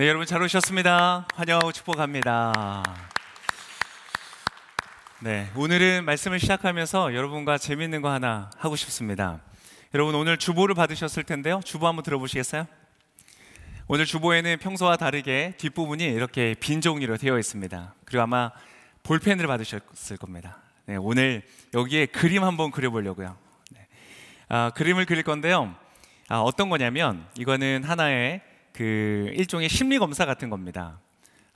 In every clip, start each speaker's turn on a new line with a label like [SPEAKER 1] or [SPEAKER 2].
[SPEAKER 1] 네, 여러분 잘 오셨습니다. 환영하고 축복합니다. 네, 오늘은 말씀을 시작하면서 여러분과 재밌는 거 하나 하고 싶습니다. 여러분 오늘 주보를 받으셨을 텐데요. 주보 한번 들어보시겠어요? 오늘 주보에는 평소와 다르게 뒷부분이 이렇게 빈 종이로 되어 있습니다. 그리고 아마 볼펜을 받으셨을 겁니다. 네, 오늘 여기에 그림 한번 그려보려고요. 네. 아, 그림을 그릴 건데요. 아, 어떤 거냐면 이거는 하나의 그 일종의 심리 검사 같은 겁니다.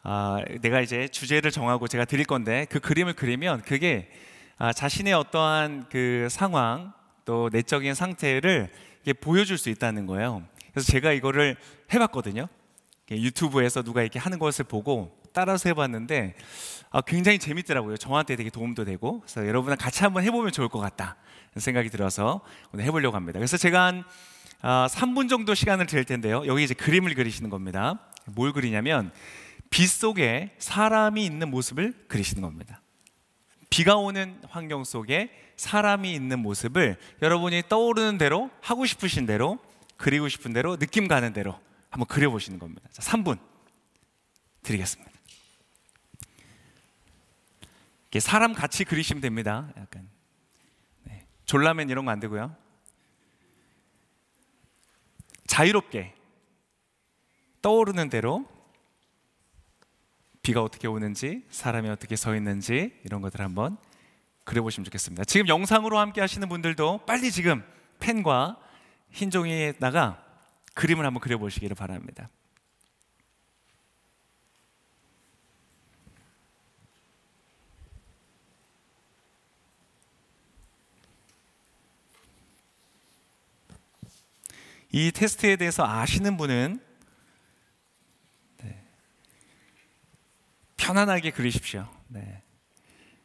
[SPEAKER 1] 아, 내가 이제 주제를 정하고 제가 드릴 건데 그 그림을 그리면 그게 아, 자신의 어떠한 그 상황 또 내적인 상태를 보여줄 수 있다는 거예요. 그래서 제가 이거를 해봤거든요. 유튜브에서 누가 이렇게 하는 것을 보고 따라서 해봤는데 아, 굉장히 재밌더라고요. 저한테 되게 도움도 되고 그래서 여러분랑 같이 한번 해보면 좋을 것 같다 생각이 들어서 오늘 해보려고 합니다. 그래서 제가 한 아, 3분 정도 시간을 드릴 텐데요. 여기 이제 그림을 그리시는 겁니다. 뭘 그리냐면 빛 속에 사람이 있는 모습을 그리시는 겁니다. 비가 오는 환경 속에 사람이 있는 모습을 여러분이 떠오르는 대로 하고 싶으신 대로 그리고 싶은 대로 느낌 가는 대로 한번 그려보시는 겁니다. 자, 3분 드리겠습니다. 사람 같이 그리시면 됩니다. 약간 네. 졸라맨 이런 거 안 되고요. 자유롭게 떠오르는 대로 비가 어떻게 오는지 사람이 어떻게 서 있는지 이런 것들 한번 그려보시면 좋겠습니다. 지금 영상으로 함께 하시는 분들도 빨리 지금 펜과 흰 종이에다가 그림을 한번 그려보시기를 바랍니다. 이 테스트에 대해서 아시는 분은 네. 편안하게 그리십시오. 네.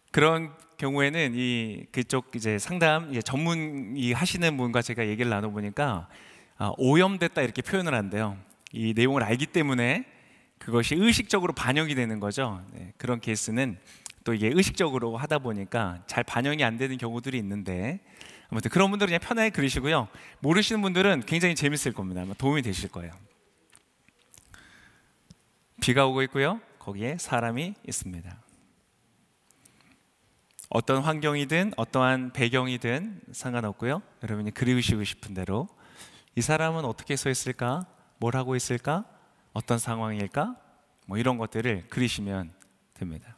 [SPEAKER 1] 그런 경우에는 이 그쪽 이제 상담 이제 전문 이 하시는 분과 제가 얘기를 나눠 보니까 아, 오염됐다 이렇게 표현을 한대요. 이 내용을 알기 때문에 그것이 의식적으로 반영이 되는 거죠. 네, 그런 케이스는 또 이게 의식적으로 하다 보니까 잘 반영이 안 되는 경우들이 있는데 아무튼 그런 분들은 그냥 편하게 그리시고요. 모르시는 분들은 굉장히 재밌을 겁니다. 아마 도움이 되실 거예요. 비가 오고 있고요. 거기에 사람이 있습니다. 어떤 환경이든 어떠한 배경이든 상관없고요. 여러분이 그리시고 싶은 대로 이 사람은 어떻게 서 있을까? 뭘 하고 있을까? 어떤 상황일까? 뭐 이런 것들을 그리시면 됩니다.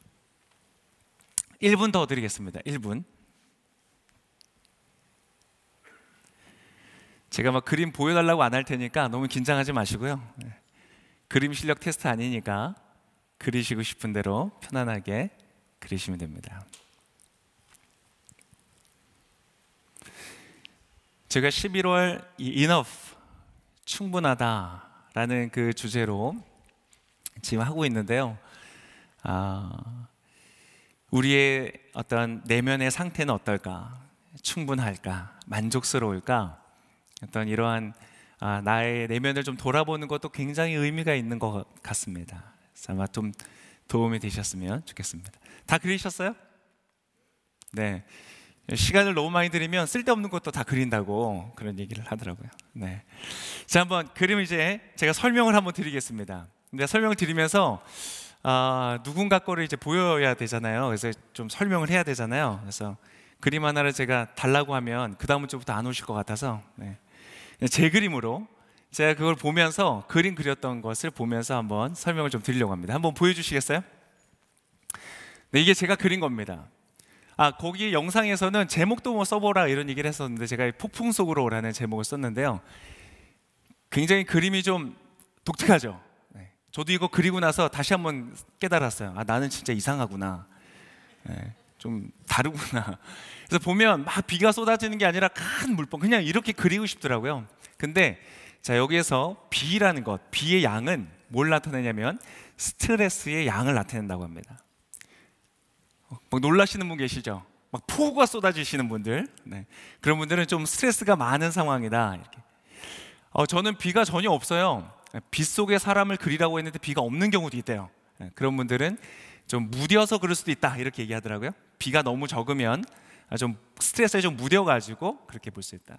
[SPEAKER 1] 1분 더 드리겠습니다. 1분. 제가 막 그림 보여달라고 안 할 테니까 너무 긴장하지 마시고요. 네. 그림 실력 테스트 아니니까 그리시고 싶은 대로 편안하게 그리시면 됩니다. 제가 11월 enough 충분하다라는 그 주제로 지금 하고 있는데요. 아, 우리의 어떤 내면의 상태는 어떨까? 충분할까? 만족스러울까? 어떤 이러한 아, 나의 내면을 좀 돌아보는 것도 굉장히 의미가 있는 것 같습니다. 아마 좀 도움이 되셨으면 좋겠습니다. 다 그리셨어요? 네. 시간을 너무 많이 들이면 쓸데없는 것도 다 그린다고 그런 얘기를 하더라고요. 네. 자, 한번 그림 이제 제가 설명을 한번 드리겠습니다. 근데 설명을 드리면서 아, 누군가 거를 이제 보여야 되잖아요. 그래서 좀 설명을 해야 되잖아요. 그래서 그림 하나를 제가 달라고 하면 그 다음 주부터 안 오실 것 같아서 네. 제 그림으로 제가 그걸 보면서 그림 그렸던 것을 보면서 한번 설명을 좀 드리려고 합니다. 한번 보여주시겠어요? 네, 이게 제가 그린 겁니다. 아, 거기 영상에서는 제목도 뭐 써보라 이런 얘기를 했었는데 제가 폭풍 속으로라는 제목을 썼는데요. 굉장히 그림이 좀 독특하죠. 네. 저도 이거 그리고 나서 다시 한번 깨달았어요. 아, 나는 진짜 이상하구나. 네. 좀 다르구나. 그래서 보면 막 비가 쏟아지는 게 아니라 큰물봉 그냥 이렇게 그리고 싶더라고요. 근데 자 여기에서 비라는 것, 비의 양은 뭘 나타내냐면 스트레스의 양을 나타낸다고 합니다. 막 놀라시는 분 계시죠? 막 폭우가 쏟아지시는 분들, 네. 그런 분들은 좀 스트레스가 많은 상황이다. 이렇게. 어, 저는 비가 전혀 없어요. 빗 속에 사람을 그리라고 했는데 비가 없는 경우도 있대요. 네. 그런 분들은 좀 무뎌서 그럴 수도 있다 이렇게 얘기하더라고요. 비가 너무 적으면 아, 좀 스트레스에 좀 무뎌가지고 그렇게 볼 수 있다.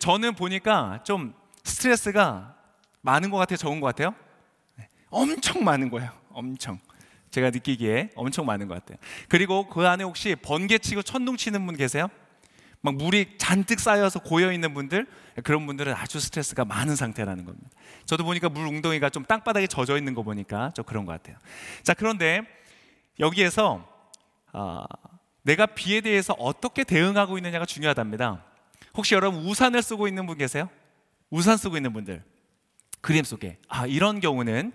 [SPEAKER 1] 저는 보니까 좀 스트레스가 많은 것 같아요, 적은 것 같아요? 네. 엄청 많은 거예요, 엄청. 제가 느끼기에 엄청 많은 것 같아요. 그리고 그 안에 혹시 번개치고 천둥치는 분 계세요? 막 물이 잔뜩 쌓여서 고여 있는 분들 네, 그런 분들은 아주 스트레스가 많은 상태라는 겁니다. 저도 보니까 물 웅덩이가 좀 땅바닥에 젖어 있는 거 보니까 저 그런 것 같아요. 자 그런데 여기에서 어, 내가 비에 대해서 어떻게 대응하고 있느냐가 중요하답니다. 혹시 여러분 우산을 쓰고 있는 분 계세요? 우산 쓰고 있는 분들 그림 속에 아 이런 경우는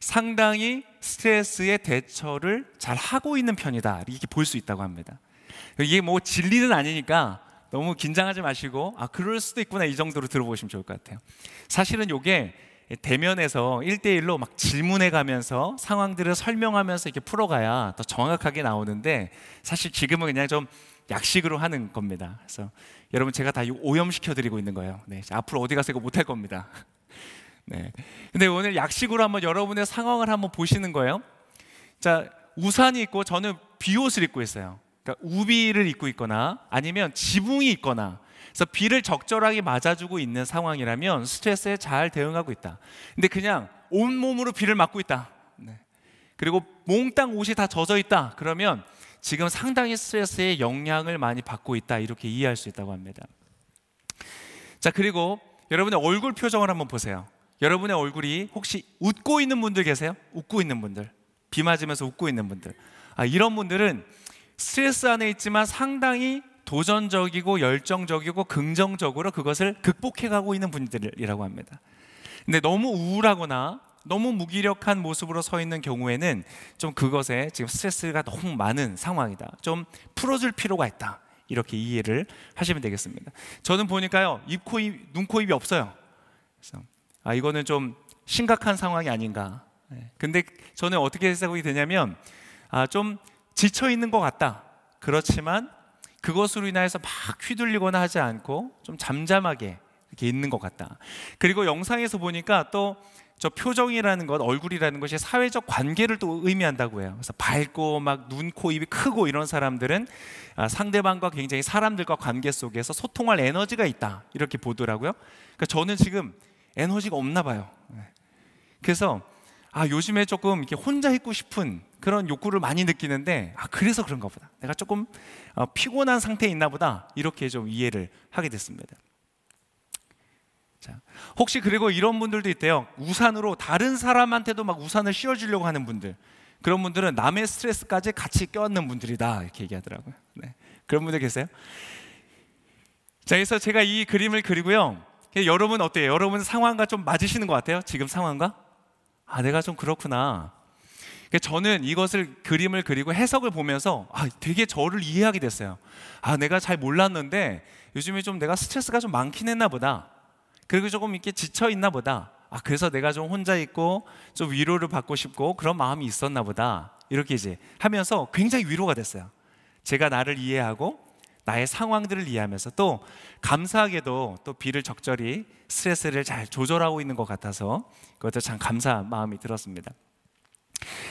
[SPEAKER 1] 상당히 스트레스에 대처를 잘 하고 있는 편이다 이렇게 볼 수 있다고 합니다. 이게 뭐 진리는 아니니까 너무 긴장하지 마시고 아 그럴 수도 있구나 이 정도로 들어보시면 좋을 것 같아요. 사실은 이게 대면에서 1대1로막 질문해 가면서 상황들을 설명하면서 이렇게 풀어가야 더 정확하게 나오는데 사실 지금은 그냥 좀 약식으로 하는 겁니다. 그래서 여러분 제가 다 오염시켜 드리고 있는 거예요. 네, 앞으로 어디 가서 이거 못할 겁니다. 네. 근데 오늘 약식으로 한번 여러분의 상황을 한번 보시는 거예요. 자, 우산이 있고 저는 비옷을 입고 있어요. 그러니까 우비를 입고 있거나 아니면 지붕이 있거나 그래서 비를 적절하게 맞아주고 있는 상황이라면 스트레스에 잘 대응하고 있다. 근데 그냥 온몸으로 비를 맞고 있다. 네. 그리고 몽땅 옷이 다 젖어 있다. 그러면 지금 상당히 스트레스에 영향을 많이 받고 있다. 이렇게 이해할 수 있다고 합니다. 자, 그리고 여러분의 얼굴 표정을 한번 보세요. 여러분의 얼굴이 혹시 웃고 있는 분들 계세요? 웃고 있는 분들. 비 맞으면서 웃고 있는 분들. 아, 이런 분들은 스트레스 안에 있지만 상당히 도전적이고 열정적이고 긍정적으로 그것을 극복해 가고 있는 분들이라고 합니다. 근데 너무 우울하거나 너무 무기력한 모습으로 서 있는 경우에는 좀 그것에 지금 스트레스가 너무 많은 상황이다. 좀 풀어줄 필요가 있다. 이렇게 이해를 하시면 되겠습니다. 저는 보니까요, 입, 코, 입, 눈, 코, 입이 없어요. 그래서 아, 이거는 좀 심각한 상황이 아닌가. 네. 근데 저는 어떻게 해석이 되냐면, 아, 좀 지쳐 있는 것 같다. 그렇지만 그것으로 인하여서 막 휘둘리거나 하지 않고 좀 잠잠하게 이렇게 있는 것 같다. 그리고 영상에서 보니까 또 저 표정이라는 것, 얼굴이라는 것이 사회적 관계를 또 의미한다고 해요. 그래서 밝고 막 눈, 코, 입이 크고 이런 사람들은 아, 상대방과 굉장히 사람들과 관계 속에서 소통할 에너지가 있다. 이렇게 보더라고요. 그러니까 저는 지금 에너지가 없나 봐요. 네. 그래서 아, 요즘에 조금 이렇게 혼자 있고 싶은 그런 욕구를 많이 느끼는데, 아, 그래서 그런가 보다. 내가 조금 어, 피곤한 상태에 있나 보다. 이렇게 좀 이해를 하게 됐습니다. 자, 혹시 그리고 이런 분들도 있대요. 우산으로 다른 사람한테도 막 우산을 씌워주려고 하는 분들. 그런 분들은 남의 스트레스까지 같이 껴안는 분들이다. 이렇게 얘기하더라고요. 네. 그런 분들 계세요? 자, 그래서 제가 이 그림을 그리고요. 여러분 어때요? 여러분 상황과 좀 맞으시는 것 같아요? 지금 상황과? 아, 내가 좀 그렇구나. 그러니까 저는 이것을 그림을 그리고 해석을 보면서 아, 되게 저를 이해하게 됐어요. 아, 내가 잘 몰랐는데 요즘에 좀 내가 스트레스가 좀 많긴 했나 보다. 그리고 조금 이렇게 지쳐 있나 보다. 아, 그래서 내가 좀 혼자 있고 좀 위로를 받고 싶고 그런 마음이 있었나 보다. 이렇게 이제 하면서 굉장히 위로가 됐어요. 제가 나를 이해하고 나의 상황들을 이해하면서 또 감사하게도 또 비를 적절히 스트레스를 잘 조절하고 있는 것 같아서 그것도 참 감사한 마음이 들었습니다.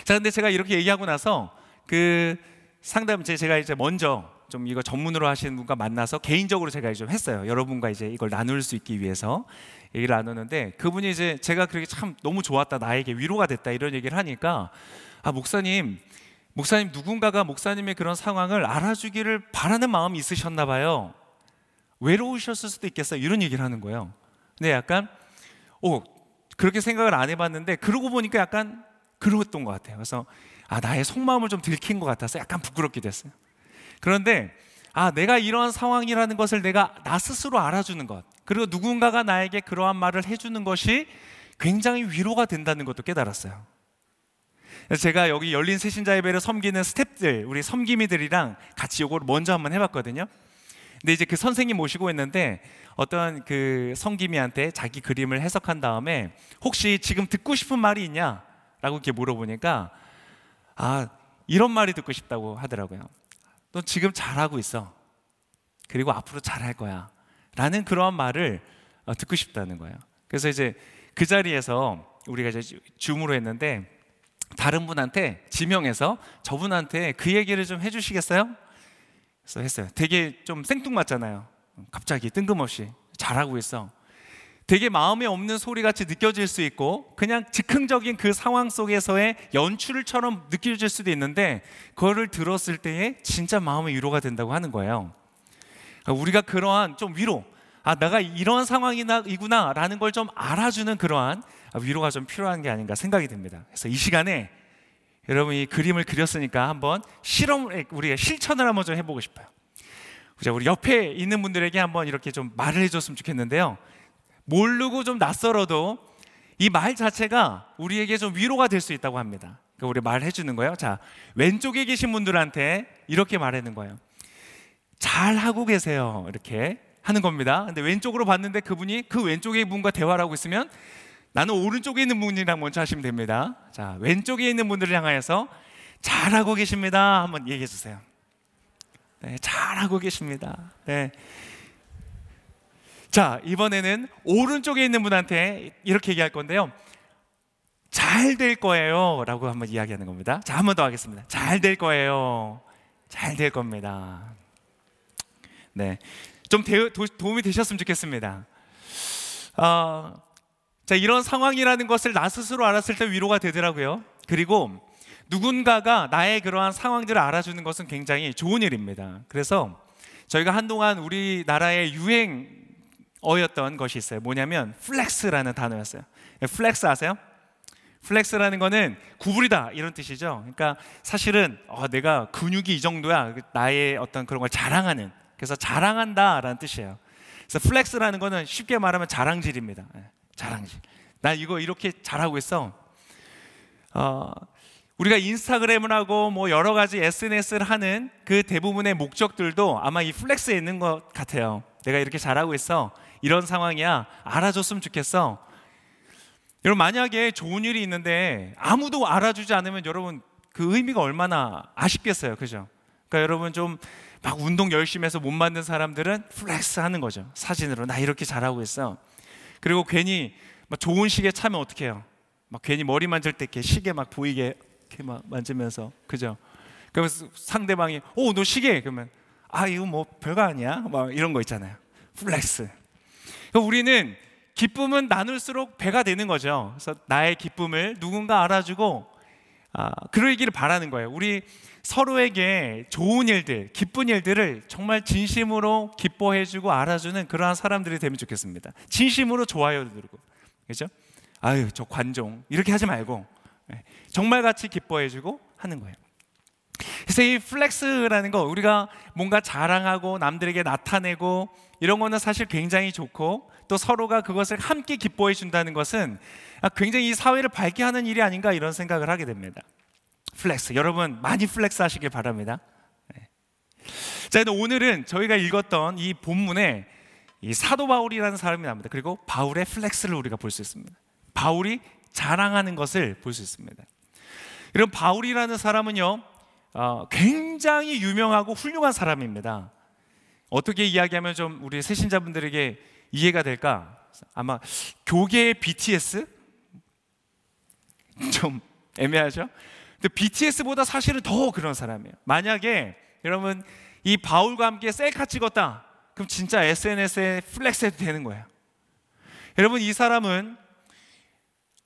[SPEAKER 1] 자, 근데 제가 이렇게 얘기하고 나서 그 상담 제가 이제 먼저 좀 이거 전문으로 하시는 분과 만나서 개인적으로 제가 좀 했어요. 여러분과 이제 이걸 나눌 수 있기 위해서 얘기를 나누는데 그분이 이제 제가 그렇게 참 너무 좋았다 나에게 위로가 됐다 이런 얘기를 하니까 아 목사님 목사님 누군가가 목사님의 그런 상황을 알아주기를 바라는 마음이 있으셨나 봐요. 외로우셨을 수도 있겠어요. 이런 얘기를 하는 거예요. 근데 약간 오 그렇게 생각을 안 해봤는데 그러고 보니까 약간 그러웠던 것 같아요. 그래서 아 나의 속마음을 좀 들킨 것 같아서 약간 부끄럽게 됐어요. 그런데 아 내가 이러한 상황이라는 것을 내가 나 스스로 알아주는 것 그리고 누군가가 나에게 그러한 말을 해주는 것이 굉장히 위로가 된다는 것도 깨달았어요. 제가 여기 열린 새신자 예배를 섬기는 스탭들, 우리 섬김이들이랑 같이 요걸 먼저 한번 해봤거든요. 근데 이제 그 선생님 모시고 있는데 어떤 그 성김이한테 자기 그림을 해석한 다음에 혹시 지금 듣고 싶은 말이 있냐? 라고 이렇게 물어보니까 아, 이런 말이 듣고 싶다고 하더라고요. 너 지금 잘하고 있어. 그리고 앞으로 잘할 거야. 라는 그러한 말을 어, 듣고 싶다는 거예요. 그래서 이제 그 자리에서 우리가 이제 줌으로 했는데 다른 분한테 지명해서 저분한테 그 얘기를 좀 해주시겠어요? 그래서 했어요. 되게 좀 생뚱맞잖아요. 갑자기 뜬금없이 잘하고 있어. 되게 마음에 없는 소리 같이 느껴질 수 있고 그냥 즉흥적인 그 상황 속에서의 연출처럼 느껴질 수도 있는데 그거를 들었을 때에 진짜 마음의 위로가 된다고 하는 거예요. 그러니까 우리가 그러한 좀 위로, 아 내가 이런 상황이구나라는걸 좀 알아주는 그러한 아, 위로가 좀 필요한 게 아닌가 생각이 듭니다. 그래서 이 시간에 여러분이 그림을 그렸으니까 한번 실험 우리의 실천을 한번 좀 해보고 싶어요. 이제 우리 옆에 있는 분들에게 한번 이렇게 좀 말을 해줬으면 좋겠는데요. 모르고 좀 낯설어도 이 말 자체가 우리에게 좀 위로가 될 수 있다고 합니다. 그 우리 말해주는 거예요. 자, 왼쪽에 계신 분들한테 이렇게 말하는 거예요. 잘 하고 계세요. 이렇게 하는 겁니다. 근데 왼쪽으로 봤는데 그분이 그왼쪽에 분과 대화를 하고 있으면 나는 오른쪽에 있는 분이랑 먼저 하시면 됩니다. 자, 왼쪽에 있는 분들을 향하여서 잘하고 계십니다. 한번 얘기해 주세요. 네, 잘하고 계십니다. 네. 자, 이번에는 오른쪽에 있는 분한테 이렇게 얘기할 건데요. 잘 될 거예요. 라고 한번 이야기하는 겁니다. 자, 한번더 하겠습니다. 잘 될 거예요. 잘 될 겁니다. 네. 좀 대, 도, 움이 되셨으면 좋겠습니다. 어, 자, 이런 상황이라는 것을 나 스스로 알았을 때 위로가 되더라고요. 그리고 누군가가 나의 그러한 상황들을 알아주는 것은 굉장히 좋은 일입니다. 그래서 저희가 한동안 우리나라의 유행어였던 것이 있어요. 뭐냐면 플렉스라는 단어였어요. 플렉스 예, 아세요? 플렉스라는 거는 구부리다 이런 뜻이죠. 그러니까 사실은 어, 내가 근육이 이 정도야 그 나의 어떤 그런 걸 자랑하는 그래서 자랑한다라는 뜻이에요. 그래서 플렉스라는 거는 쉽게 말하면 자랑질입니다. 예. 자랑질. 나 이거 이렇게 잘하고 있어. 어, 우리가 인스타그램을 하고 뭐 여러 가지 SNS를 하는 그 대부분의 목적들도 아마 이 플렉스에 있는 것 같아요. 내가 이렇게 잘하고 있어. 이런 상황이야. 알아줬으면 좋겠어. 여러분 만약에 좋은 일이 있는데 아무도 알아주지 않으면 여러분 그 의미가 얼마나 아쉽겠어요. 그죠? 그러니까 여러분 좀 막 운동 열심히 해서 못 만든 사람들은 플렉스 하는 거죠. 사진으로 나 이렇게 잘하고 있어. 그리고 괜히 좋은 시계 차면 어떻게 해요? 막 괜히 머리 만질 때 이렇게 시계 막 보이게 이렇게 막 만지면서 그죠? 그러서 상대방이 오너 시계 그러면 아 이거 뭐 별거 아니야 막 이런 거 있잖아요. 플렉스. 그러니까 우리는 기쁨은 나눌수록 배가 되는 거죠. 그래서 나의 기쁨을 누군가 알아주고 아, 그러기를 바라는 거예요. 우리 서로에게 좋은 일들, 기쁜 일들을 정말 진심으로 기뻐해주고 알아주는 그러한 사람들이 되면 좋겠습니다. 진심으로 좋아요 누르고, 그죠 아유 저 관종 이렇게 하지 말고 예, 정말 같이 기뻐해주고 하는 거예요. 그래서 이 플렉스라는 거 우리가 뭔가 자랑하고 남들에게 나타내고 이런 거는 사실 굉장히 좋고 또 서로가 그것을 함께 기뻐해 준다는 것은 아, 굉장히 이 사회를 밝게 하는 일이 아닌가 이런 생각을 하게 됩니다. 플렉스 여러분 많이 플렉스 하시길 바랍니다. 네. 자, 오늘은 저희가 읽었던 이 본문에 이 사도 바울이라는 사람이 나옵니다. 그리고 바울의 플렉스를 우리가 볼 수 있습니다. 바울이 자랑하는 것을 볼 수 있습니다. 이런 바울이라는 사람은요, 어, 굉장히 유명하고 훌륭한 사람입니다. 어떻게 이야기하면 좀 우리 세신자분들에게 이해가 될까? 아마 교계의 BTS 좀 애매하죠? 근데 BTS보다 사실은 더 그런 사람이에요. 만약에 여러분 이 바울과 함께 셀카 찍었다. 그럼 진짜 SNS에 플렉스해도 되는 거예요. 여러분 이 사람은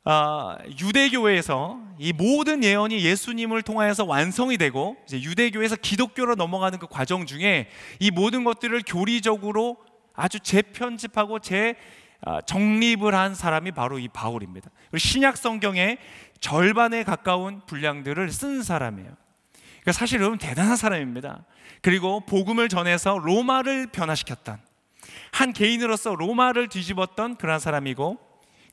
[SPEAKER 1] 아, 유대교회에서 이 모든 예언이 예수님을 통하여서 완성이 되고 이제 유대교에서 기독교로 넘어가는 그 과정 중에 이 모든 것들을 교리적으로 아주 재편집하고 재 아, 정립을 한 사람이 바로 이 바울입니다. 신약 성경의 절반에 가까운 분량들을 쓴 사람이에요. 그러니까 사실 여러분 대단한 사람입니다. 그리고 복음을 전해서 로마를 변화시켰던 한 개인으로서 로마를 뒤집었던 그런 사람이고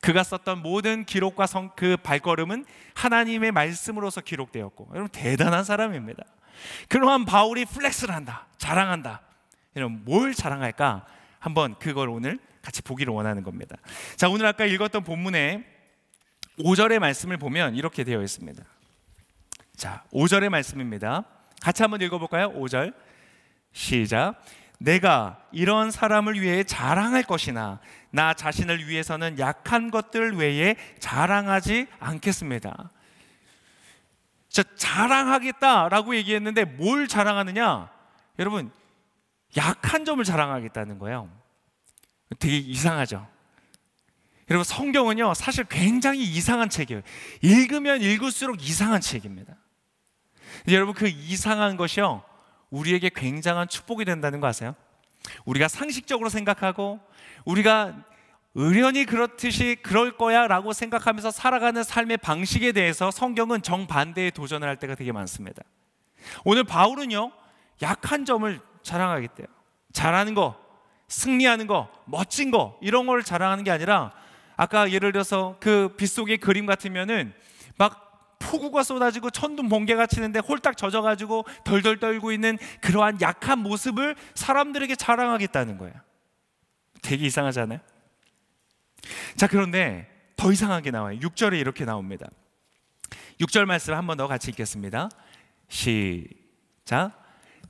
[SPEAKER 1] 그가 썼던 모든 기록과 성, 그 발걸음은 하나님의 말씀으로서 기록되었고 여러분 대단한 사람입니다. 그러한 바울이 플렉스를 한다, 자랑한다. 여러분 뭘 자랑할까? 한번 그걸 오늘 같이 보기를 원하는 겁니다. 자, 오늘 아까 읽었던 본문에 5절의 말씀을 보면 이렇게 되어 있습니다. 자, 5절의 말씀입니다. 같이 한번 읽어볼까요? 5절. 시작. 내가 이런 사람을 위해 자랑할 것이나 나 자신을 위해서는 약한 것들 외에 자랑하지 않겠습니다. 자, 자랑하겠다라고 얘기했는데 뭘 자랑하느냐? 여러분, 약한 점을 자랑하겠다는 거예요. 되게 이상하죠. 여러분 성경은요 사실 굉장히 이상한 책이에요. 읽으면 읽을수록 이상한 책입니다. 여러분 그 이상한 것이요 우리에게 굉장한 축복이 된다는 거 아세요? 우리가 상식적으로 생각하고 우리가 의련히 그렇듯이 그럴 거야라고 생각하면서 살아가는 삶의 방식에 대해서 성경은 정반대의 도전을 할 때가 되게 많습니다. 오늘 바울은요 약한 점을 자랑하겠대요. 잘하는 거 승리하는 거, 멋진 거 이런 걸 자랑하는 게 아니라 아까 예를 들어서 그 빗속의 그림 같으면은 막 폭우가 쏟아지고 천둥 번개가 치는데 홀딱 젖어가지고 덜덜 떨고 있는 그러한 약한 모습을 사람들에게 자랑하겠다는 거예요. 되게 이상하잖아요. 자 그런데 더 이상하게 나와요. 6절에 이렇게 나옵니다. 6절 말씀 한번 더 같이 읽겠습니다. 시작.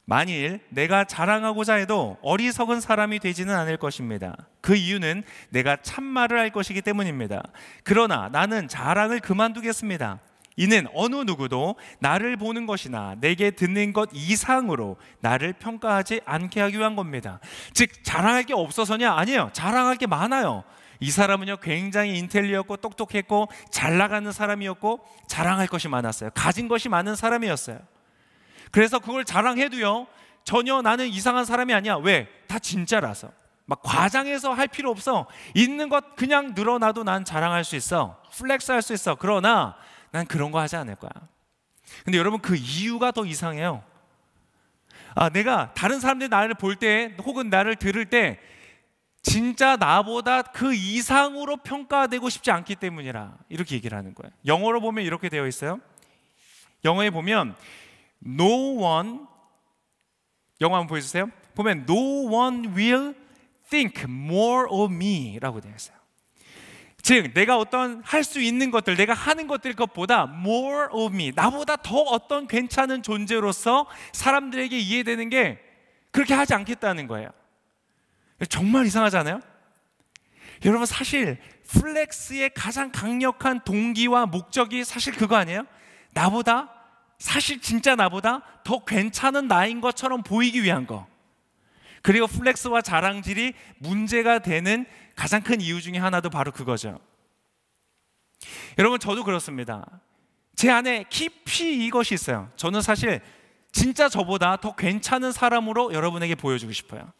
[SPEAKER 1] 만일 내가 자랑하고자 해도 어리석은 사람이 되지는 않을 것입니다. 그 이유는 내가 참말을 할 것이기 때문입니다. 그러나 나는 자랑을 그만두겠습니다. 이는 어느 누구도 나를 보는 것이나 내게 듣는 것 이상으로 나를 평가하지 않게 하기 위한 겁니다. 즉, 자랑할 게 없어서냐? 아니에요. 자랑할 게 많아요. 이 사람은요, 굉장히 인텔리였고 똑똑했고 잘 나가는 사람이었고 자랑할 것이 많았어요. 가진 것이 많은 사람이었어요. 그래서 그걸 자랑해도요. 전혀 나는 이상한 사람이 아니야. 왜? 다 진짜라서. 막 과장해서 할 필요 없어. 있는 것 그냥 늘어나도 난 자랑할 수 있어. 플렉스 할 수 있어. 그러나 난 그런 거 하지 않을 거야. 근데 여러분 그 이유가 더 이상해요. 아, 내가 다른 사람들이 나를 볼 때 혹은 나를 들을 때 진짜 나보다 그 이상으로 평가되고 싶지 않기 때문이라 이렇게 얘기를 하는 거예요. 영어로 보면 이렇게 되어 있어요. 영어에 보면 no one 영어 한번 보여주세요. 보면 no one will think more of me라고 되어 있어요. 즉 내가 어떤 할 수 있는 것들, 내가 하는 것들 것보다 more of me 나보다 더 어떤 괜찮은 존재로서 사람들에게 이해되는 게 그렇게 하지 않겠다는 거예요. 정말 이상하잖아요. 여러분 사실 플렉스의 가장 강력한 동기와 목적이 사실 그거 아니에요? 나보다 사실 진짜 나보다 더 괜찮은 나인 것처럼 보이기 위한 거. 그리고 플렉스와 자랑질이 문제가 되는 가장 큰 이유 중에 하나도 바로 그거죠. 여러분, 저도 그렇습니다. 제 안에 깊이 이것이 있어요. 저는 사실 진짜 저보다 더 괜찮은 사람으로 여러분에게 보여주고 싶어요.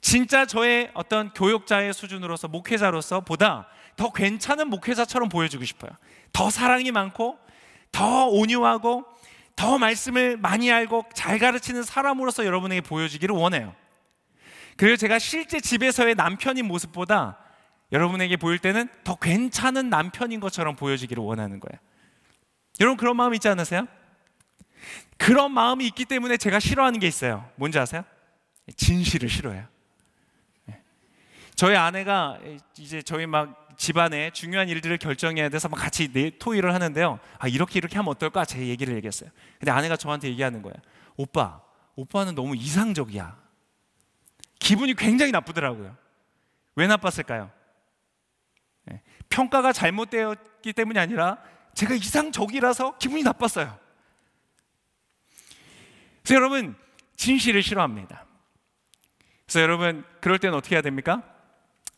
[SPEAKER 1] 진짜 저의 어떤 교육자의 수준으로서 목회자로서 보다 더 괜찮은 목회자처럼 보여주고 싶어요. 더 사랑이 많고 더 온유하고 더 말씀을 많이 알고 잘 가르치는 사람으로서 여러분에게 보여주기를 원해요. 그리고 제가 실제 집에서의 남편인 모습보다 여러분에게 보일 때는 더 괜찮은 남편인 것처럼 보여지기를 원하는 거예요. 여러분 그런 마음 있지 않으세요? 그런 마음이 있기 때문에 제가 싫어하는 게 있어요. 뭔지 아세요? 진실을 싫어해요. 네. 저희 아내가 이제 저희 막 집안의 중요한 일들을 결정해야 돼서 막 같이 토의를 하는데요. 아 이렇게 이렇게 하면 어떨까 제 얘기를 얘기했어요. 근데 아내가 저한테 얘기하는 거예요. 오빠, 오빠는 너무 이상적이야. 기분이 굉장히 나쁘더라고요. 왜 나빴을까요? 네. 평가가 잘못되었기 때문이 아니라 제가 이상적이라서 기분이 나빴어요. 그래서 여러분 진실을 싫어합니다. 그래서 여러분 그럴 때는 어떻게 해야 됩니까?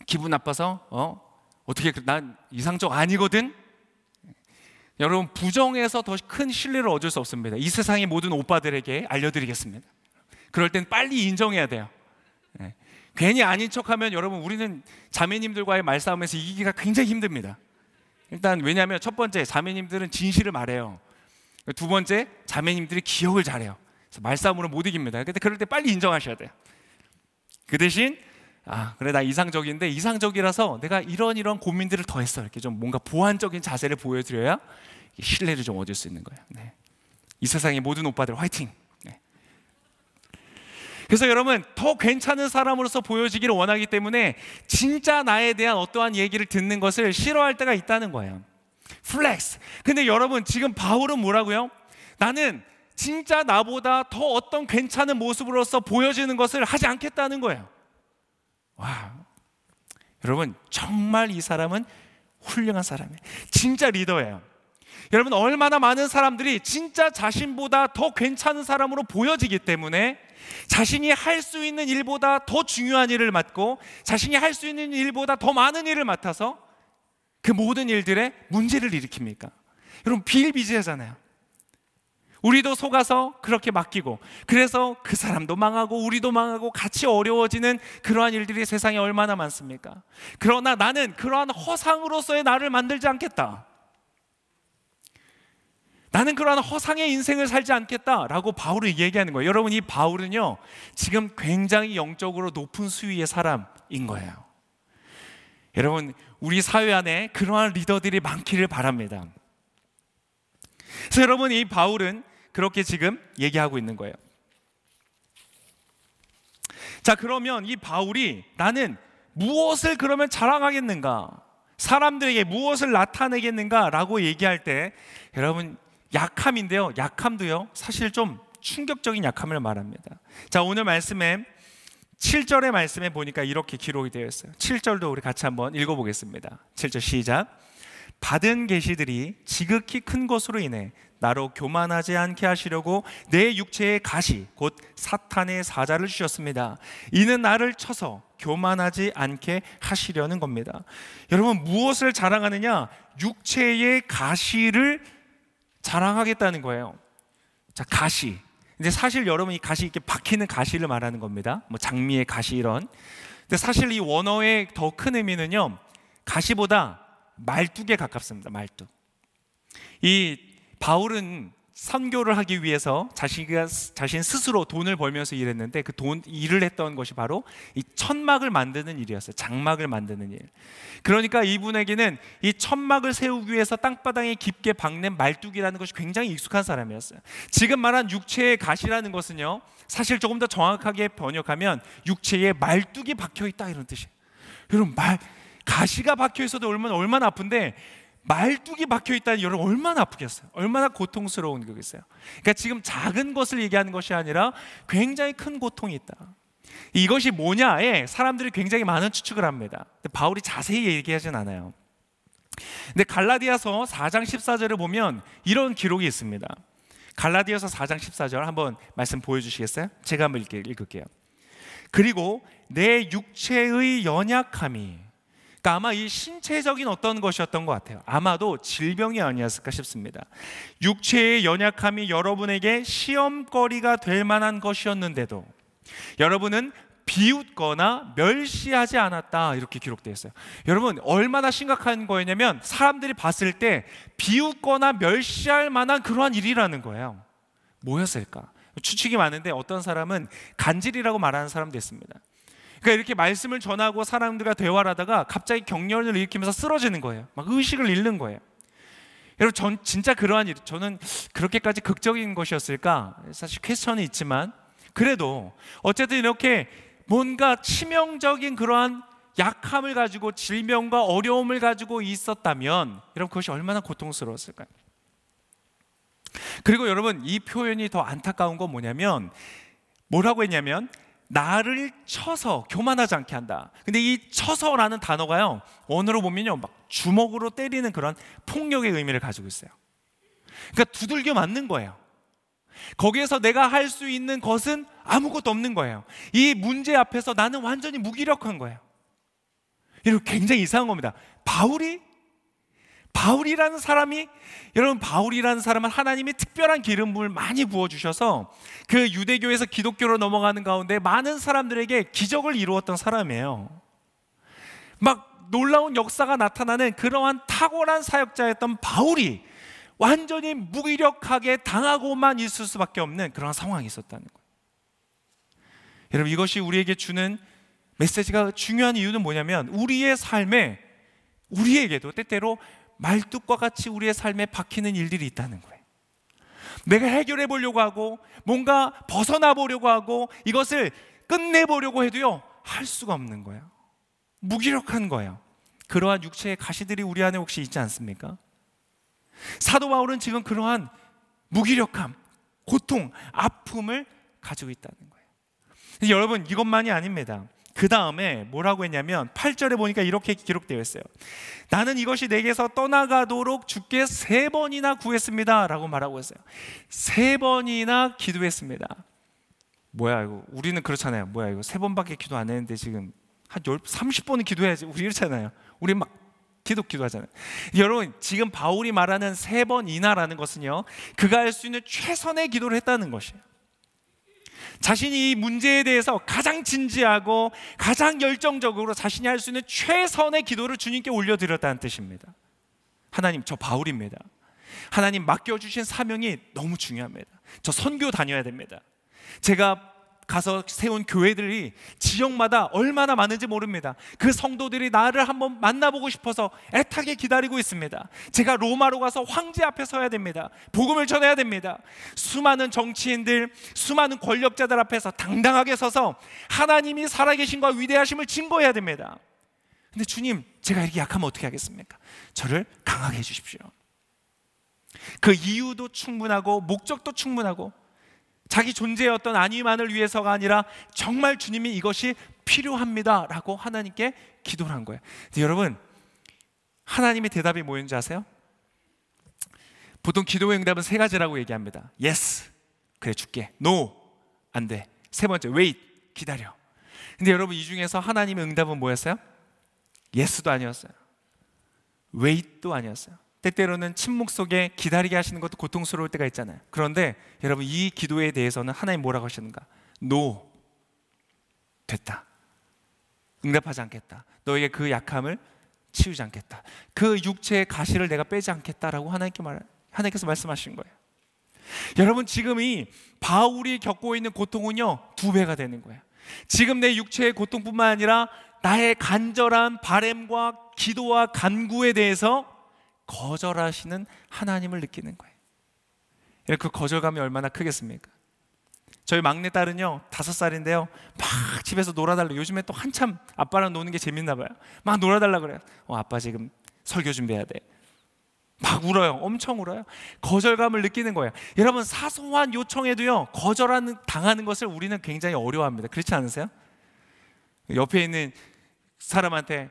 [SPEAKER 1] 기분 나빠서 어? 어떻게 그 난 이상적 아니거든? 여러분 부정에서 더 큰 신뢰를 얻을 수 없습니다. 이 세상의 모든 오빠들에게 알려드리겠습니다. 그럴 땐 빨리 인정해야 돼요. 네. 괜히 아닌 척하면 여러분 우리는 자매님들과의 말싸움에서 이기기가 굉장히 힘듭니다. 일단 왜냐하면 첫 번째 자매님들은 진실을 말해요. 두 번째 자매님들이 기억을 잘해요. 말싸움으로 못 이깁니다. 근데 그럴 때 빨리 인정하셔야 돼요. 그 대신 아 그래 나 이상적인데 이상적이라서 내가 이런 이런 고민들을 더했어 이렇게 좀 뭔가 보완적인 자세를 보여드려야 신뢰를 좀 얻을 수 있는 거예요. 네. 이 세상의 모든 오빠들 화이팅! 네. 그래서 여러분 더 괜찮은 사람으로서 보여지기를 원하기 때문에 진짜 나에 대한 어떠한 얘기를 듣는 것을 싫어할 때가 있다는 거예요. 플렉스. 근데 여러분 지금 바울은 뭐라고요? 나는 진짜 나보다 더 어떤 괜찮은 모습으로서 보여지는 것을 하지 않겠다는 거예요. 와, 여러분 정말 이 사람은 훌륭한 사람이에요. 진짜 리더예요. 여러분 얼마나 많은 사람들이 진짜 자신보다 더 괜찮은 사람으로 보여지기 때문에 자신이 할 수 있는 일보다 더 중요한 일을 맡고 자신이 할 수 있는 일보다 더 많은 일을 맡아서 그 모든 일들에 문제를 일으킵니까? 여러분 비일비재하잖아요. 우리도 속아서 그렇게 맡기고 그래서 그 사람도 망하고 우리도 망하고 같이 어려워지는 그러한 일들이 세상에 얼마나 많습니까? 그러나 나는 그러한 허상으로서의 나를 만들지 않겠다. 나는 그러한 허상의 인생을 살지 않겠다라고 바울이 얘기하는 거예요. 여러분 이 바울은요. 지금 굉장히 영적으로 높은 수위의 사람인 거예요. 여러분 우리 사회 안에 그러한 리더들이 많기를 바랍니다. 그래서 여러분 이 바울은 그렇게 지금 얘기하고 있는 거예요. 자, 그러면 이 바울이 나는 무엇을 그러면 자랑하겠는가? 사람들에게 무엇을 나타내겠는가? 라고 얘기할 때 여러분 약함인데요. 약함도요. 사실 좀 충격적인 약함을 말합니다. 자, 오늘 말씀에 7절의 말씀에 보니까 이렇게 기록이 되어 있어요. 7절도 우리 같이 한번 읽어 보겠습니다. 7절 시작. 받은 계시들이 지극히 큰 것으로 인해 나로 교만하지 않게 하시려고 내 육체의 가시 곧 사탄의 사자를 주셨습니다. 이는 나를 쳐서 교만하지 않게 하시려는 겁니다. 여러분 무엇을 자랑하느냐? 육체의 가시를 자랑하겠다는 거예요. 자, 가시. 근데 사실 여러분 이 가시 이렇게 박히는 가시를 말하는 겁니다. 뭐 장미의 가시 이런. 근데 사실 이 원어의 더 큰 의미는요. 가시보다 말뚝에 가깝습니다. 말뚝. 이 바울은 선교를 하기 위해서 자신이 자신 스스로 돈을 벌면서 일했는데 그 돈 일을 했던 것이 바로 이 천막을 만드는 일이었어요. 장막을 만드는 일. 그러니까 이분에게는 이 천막을 세우기 위해서 땅바닥에 깊게 박는 말뚝이라는 것이 굉장히 익숙한 사람이었어요. 지금 말한 육체의 가시라는 것은요. 사실 조금 더 정확하게 번역하면 육체에 말뚝이 박혀 있다 이런 뜻이에요. 여러분 말 가시가 박혀 있어도 얼마나 얼마나 아픈데 말뚝이 박혀 있다는 여러분 얼마나 아프겠어요. 얼마나 고통스러운 거겠어요. 그러니까 지금 작은 것을 얘기하는 것이 아니라 굉장히 큰 고통이 있다. 이것이 뭐냐에 사람들이 굉장히 많은 추측을 합니다. 바울이 자세히 얘기하진 않아요. 근데 갈라디아서 4장 14절을 보면 이런 기록이 있습니다. 갈라디아서 4장 14절 한번 말씀 보여주시겠어요? 제가 한번 읽을게요. 그리고 내 육체의 연약함이 그러니까 아마 이 신체적인 어떤 것이었던 것 같아요. 아마도 질병이 아니었을까 싶습니다. 육체의 연약함이 여러분에게 시험거리가 될 만한 것이었는데도 여러분은 비웃거나 멸시하지 않았다 이렇게 기록되어 있어요. 여러분 얼마나 심각한 거였냐면 사람들이 봤을 때 비웃거나 멸시할 만한 그러한 일이라는 거예요. 뭐였을까? 추측이 많은데 어떤 사람은 간질이라고 말하는 사람도 있습니다. 그러니까 이렇게 말씀을 전하고 사람들과 대화를 하다가 갑자기 경련을 일으키면서 쓰러지는 거예요. 막 의식을 잃는 거예요. 여러분 전 진짜 그러한 일 저는 그렇게까지 극적인 것이었을까 사실 퀘스천이 있지만 그래도 어쨌든 이렇게 뭔가 치명적인 그러한 약함을 가지고 질병과 어려움을 가지고 있었다면 여러분 그것이 얼마나 고통스러웠을까요? 그리고 여러분 이 표현이 더 안타까운 건 뭐냐면 뭐라고 했냐면 나를 쳐서 교만하지 않게 한다. 근데 이 쳐서라는 단어가요. 원어로 보면요. 막 주먹으로 때리는 그런 폭력의 의미를 가지고 있어요. 그러니까 두들겨 맞는 거예요. 거기에서 내가 할 수 있는 것은 아무것도 없는 거예요. 이 문제 앞에서 나는 완전히 무기력한 거예요. 이거 굉장히 이상한 겁니다. 바울이 바울이라는 사람이 여러분 바울이라는 사람은 하나님이 특별한 기름을 많이 부어 주셔서 그 유대교에서 기독교로 넘어가는 가운데 많은 사람들에게 기적을 이루었던 사람이에요. 막 놀라운 역사가 나타나는 그러한 탁월한 사역자였던 바울이 완전히 무기력하게 당하고만 있을 수밖에 없는 그런 상황이 있었다는 거예요. 여러분 이것이 우리에게 주는 메시지가 중요한 이유는 뭐냐면 우리의 삶에 우리에게도 때때로 말뚝과 같이 우리의 삶에 박히는 일들이 있다는 거예요. 내가 해결해 보려고 하고 뭔가 벗어나 보려고 하고 이것을 끝내 보려고 해도요. 할 수가 없는 거예요. 무기력한 거예요. 그러한 육체의 가시들이 우리 안에 혹시 있지 않습니까? 사도 바울은 지금 그러한 무기력함, 고통, 아픔을 가지고 있다는 거예요. 여러분 이것만이 아닙니다. 그 다음에 뭐라고 했냐면 8절에 보니까 이렇게 기록되어 있어요. 나는 이것이 내게서 떠나가도록 주께 세 번이나 구했습니다. 라고 말하고 있어요. 세 번이나 기도했습니다. 뭐야 이거 우리는 그렇잖아요. 뭐야 이거 세 번밖에 기도 안 했는데 지금 한1 30번은 기도해야지. 우리 이렇잖아요. 우리 막 기도 기도하잖아요. 여러분 지금 바울이 말하는 세 번이나라는 것은요. 그가 할 수 있는 최선의 기도를 했다는 것이에요. 자신이 이 문제에 대해서 가장 진지하고 가장 열정적으로 자신이 할 수 있는 최선의 기도를 주님께 올려드렸다는 뜻입니다. 하나님, 저 바울입니다. 하나님 맡겨주신 사명이 너무 중요합니다. 저 선교 다녀야 됩니다. 제가 가서 세운 교회들이 지역마다 얼마나 많은지 모릅니다. 그 성도들이 나를 한번 만나보고 싶어서 애타게 기다리고 있습니다. 제가 로마로 가서 황제 앞에 서야 됩니다. 복음을 전해야 됩니다. 수많은 정치인들, 수많은 권력자들 앞에서 당당하게 서서 하나님이 살아계신과 위대하심을 증거해야 됩니다. 근데 주님, 제가 이렇게 약하면 어떻게 하겠습니까? 저를 강하게 해주십시오. 그 이유도 충분하고 목적도 충분하고 자기 존재의 어떤 안위만을 위해서가 아니라 정말 주님이 이것이 필요합니다라고 하나님께 기도를 한 거예요. 여러분 하나님의 대답이 뭐였는지 아세요? 보통 기도의 응답은 세 가지라고 얘기합니다. Yes, 그래 줄게. No, 안 돼. 세 번째 wait, 기다려. 근데 여러분 이 중에서 하나님의 응답은 뭐였어요? Yes도 아니었어요. wait도 아니었어요. 때때로는 침묵 속에 기다리게 하시는 것도 고통스러울 때가 있잖아요. 그런데 여러분 이 기도에 대해서는 하나님 뭐라고 하시는가? 노 no. 됐다. 응답하지 않겠다. 너에게 그 약함을 치우지 않겠다. 그 육체의 가시를 내가 빼지 않겠다라고 하나님께 말 하나님께서 말씀하신 거예요. 여러분 지금 이 바울이 겪고 있는 고통은요 두 배가 되는 거예요. 지금 내 육체의 고통뿐만 아니라 나의 간절한 바램과 기도와 간구에 대해서 거절하시는 하나님을 느끼는 거예요. 예, 그 거절감이 얼마나 크겠습니까? 저희 막내 딸은요 다섯 살인데요 막 집에서 놀아달라 요즘에 또 한참 아빠랑 노는 게 재밌나 봐요 막 놀아달라 그래요 어, 아빠 지금 설교 준비해야 돼막 울어요 엄청 울어요 거절감을 느끼는 거예요 여러분 사소한 요청에도요 거절하는 당하는 것을 우리는 굉장히 어려워합니다 그렇지 않으세요? 옆에 있는 사람한테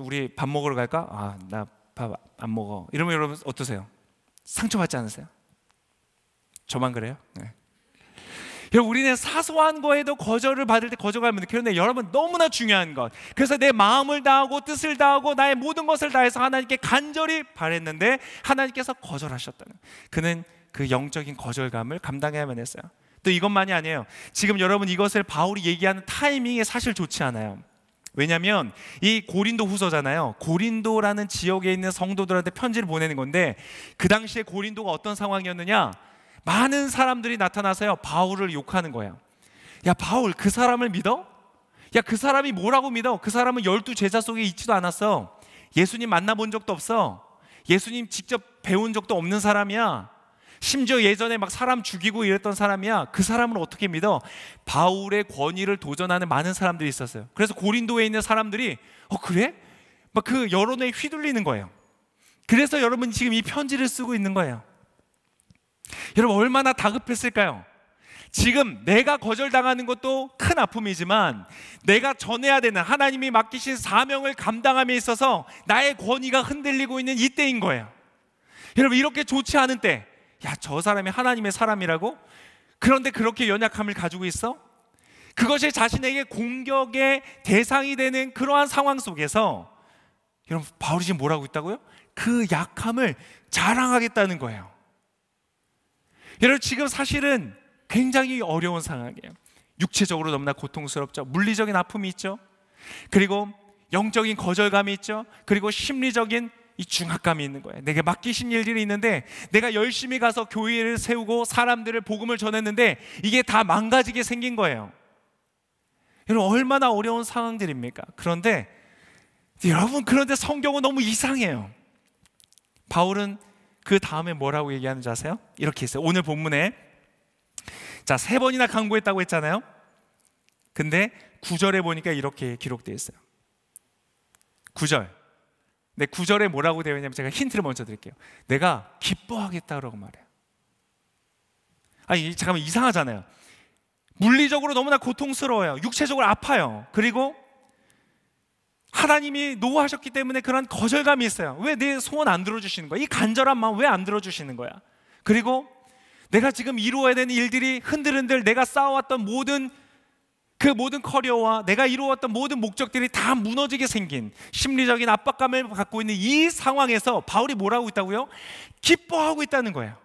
[SPEAKER 1] 우리 밥 먹으러 갈까? 아나 밥안 먹어. 이러면 여러분 어떠세요? 상처받지 않으세요? 저만 그래요? 네. 여러분 우리는 사소한 거에도 거절을 받을 때 거절감을 느끼는데 여러분 너무나 중요한 것 그래서 내 마음을 다하고 뜻을 다하고 나의 모든 것을 다해서 하나님께 간절히 바랬는데 하나님께서 거절하셨다는 그는 그 영적인 거절감을 감당해야만 했어요 또 이것만이 아니에요 지금 여러분 이것을 바울이 얘기하는 타이밍이 사실 좋지 않아요 왜냐하면 이 고린도 후서잖아요. 고린도라는 지역에 있는 성도들한테 편지를 보내는 건데 그 당시에 고린도가 어떤 상황이었느냐? 많은 사람들이 나타나서요. 바울을 욕하는 거야. 야 바울 그 사람을 믿어? 야 그 사람이 뭐라고 믿어? 그 사람은 열두 제자 속에 있지도 않았어. 예수님 만나본 적도 없어. 예수님 직접 배운 적도 없는 사람이야. 심지어 예전에 막 사람 죽이고 이랬던 사람이야. 그 사람을 어떻게 믿어? 바울의 권위를 도전하는 많은 사람들이 있었어요. 그래서 고린도에 있는 사람들이 어 그래? 막 그 여론에 휘둘리는 거예요. 그래서 여러분 지금 이 편지를 쓰고 있는 거예요. 여러분 얼마나 다급했을까요? 지금 내가 거절당하는 것도 큰 아픔이지만 내가 전해야 되는 하나님이 맡기신 사명을 감당함에 있어서 나의 권위가 흔들리고 있는 이때인 거예요. 여러분 이렇게 좋지 않은 때 야, 저 사람이 하나님의 사람이라고? 그런데 그렇게 연약함을 가지고 있어? 그것이 자신에게 공격의 대상이 되는 그러한 상황 속에서 여러분 바울이 지금 뭐라고 있다고요? 그 약함을 자랑하겠다는 거예요. 여러분 지금 사실은 굉장히 어려운 상황이에요. 육체적으로 너무나 고통스럽죠. 물리적인 아픔이 있죠. 그리고 영적인 거절감이 있죠. 그리고 심리적인 이 중압감이 있는 거예요. 내게 맡기신 일들이 있는데 내가 열심히 가서 교회를 세우고 사람들을 복음을 전했는데 이게 다 망가지게 생긴 거예요. 여러분 얼마나 어려운 상황들입니까? 그런데 여러분 그런데 성경은 너무 이상해요. 바울은 그 다음에 뭐라고 얘기하는지 아세요? 이렇게 있어요. 오늘 본문에 자세 번이나 강구했다고 했잖아요. 근데 구절에 보니까 이렇게 기록되어 있어요. 구절 내 구절에 뭐라고 되어 있냐면 제가 힌트를 먼저 드릴게요. 내가 기뻐하겠다라고 말해요. 아니 잠깐만 이상하잖아요. 물리적으로 너무나 고통스러워요. 육체적으로 아파요. 그리고 하나님이 노하셨기 때문에 그런 거절감이 있어요. 왜 내 소원 안 들어주시는 거야? 이 간절한 마음 왜 안 들어주시는 거야? 그리고 내가 지금 이루어야 되는 일들이 흔들흔들 내가 쌓아왔던 모든 그 모든 커리어와 내가 이루었던 모든 목적들이 다 무너지게 생긴 심리적인 압박감을 갖고 있는 이 상황에서 바울이 뭐라고 있다고요? 기뻐하고 있다는 거예요.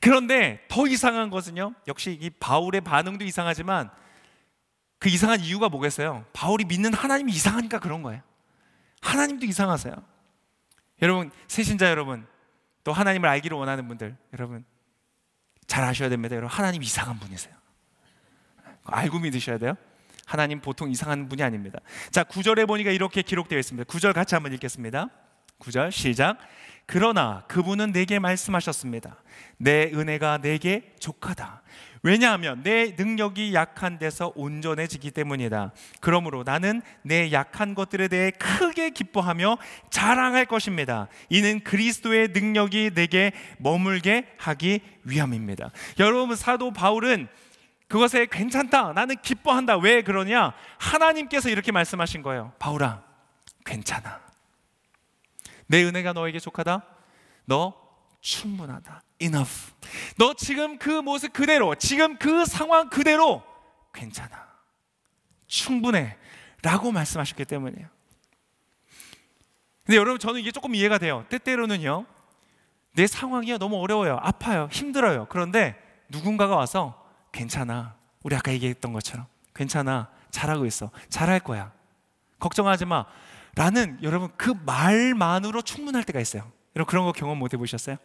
[SPEAKER 1] 그런데 더 이상한 것은요. 역시 이 바울의 반응도 이상하지만 그 이상한 이유가 뭐겠어요? 바울이 믿는 하나님이 이상하니까 그런 거예요. 하나님도 이상하세요. 여러분, 세신자 여러분, 또 하나님을 알기를 원하는 분들 여러분 잘 아셔야 됩니다. 여러분, 하나님 이상한 분이세요. 알고 믿으셔야 돼요. 하나님 보통 이상한 분이 아닙니다. 자, 9절에 보니까 이렇게 기록되어 있습니다. 9절 같이 한번 읽겠습니다. 9절 시작. 그러나 그분은 내게 말씀하셨습니다. 내 은혜가 내게 족하다. 왜냐하면 내 능력이 약한 데서 온전해지기 때문이다. 그러므로 나는 내 약한 것들에 대해 크게 기뻐하며 자랑할 것입니다. 이는 그리스도의 능력이 내게 머물게 하기 위함입니다. 여러분 사도 바울은 그것에 괜찮다. 나는 기뻐한다. 왜 그러냐? 하나님께서 이렇게 말씀하신 거예요. 바울아, 괜찮아. 내 은혜가 너에게 족하다. 너 충분하다. Enough. 너 지금 그 모습 그대로, 지금 그 상황 그대로 괜찮아. 충분해. 라고 말씀하셨기 때문이에요. 근데 여러분, 저는 이게 조금 이해가 돼요. 때때로는요, 내 상황이 너무 어려워요. 아파요. 힘들어요. 그런데 누군가가 와서 괜찮아. 우리 아까 얘기했던 것처럼 괜찮아. 잘하고 있어. 잘할 거야. 걱정하지 마. 라는 여러분 그 말만으로 충분할 때가 있어요. 여러분 그런 거 경험 못 해보셨어요?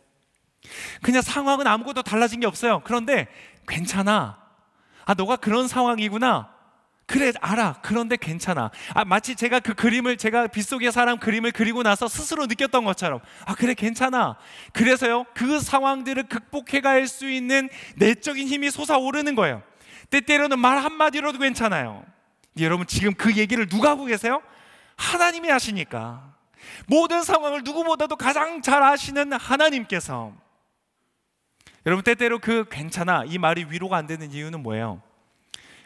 [SPEAKER 1] 그냥 상황은 아무것도 달라진 게 없어요. 그런데 괜찮아. 아, 너가 그런 상황이구나. 그래 알아. 그런데 괜찮아. 아, 마치 제가 그 그림을 제가 빗속의 사람 그림을 그리고 나서 스스로 느꼈던 것처럼 아 그래 괜찮아. 그래서요 그 상황들을 극복해갈 수 있는 내적인 힘이 솟아오르는 거예요. 때때로는 말 한마디로도 괜찮아요. 여러분 지금 그 얘기를 누가 하고 계세요? 하나님이 하시니까 모든 상황을 누구보다도 가장 잘 아시는 하나님께서 여러분 때때로 그 괜찮아 이 말이 위로가 안 되는 이유는 뭐예요?